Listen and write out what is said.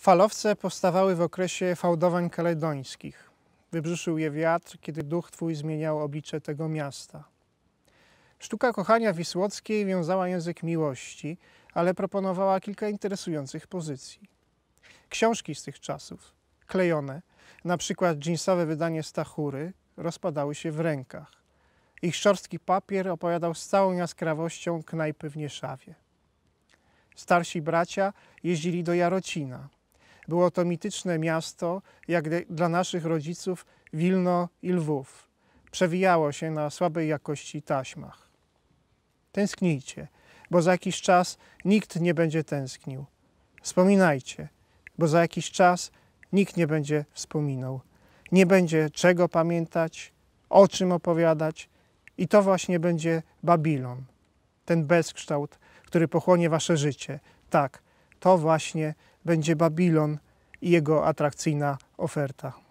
Falowce powstawały w okresie fałdowań kaledońskich. Wybrzuszył je wiatr, kiedy duch twój zmieniał oblicze tego miasta. Sztuka kochania Wisłockiej wiązała język miłości, ale proponowała kilka interesujących pozycji. Książki z tych czasów, klejone, na przykład jeansowe wydanie Stachury, rozpadały się w rękach. Ich szorstki papier opowiadał z całą jaskrawością knajpy w Nieszawie. Starsi bracia jeździli do Jarocina – było to mityczne miasto, jak dla naszych rodziców Wilno i Lwów. Przewijało się na słabej jakości taśmach. Tęsknijcie, bo za jakiś czas nikt nie będzie tęsknił. Wspominajcie, bo za jakiś czas nikt nie będzie wspominał. Nie będzie czego pamiętać, o czym opowiadać, i to właśnie będzie Babilon, ten bezkształt, który pochłonie wasze życie. Tak, to właśnie będzie Babilon i jego atrakcyjna oferta.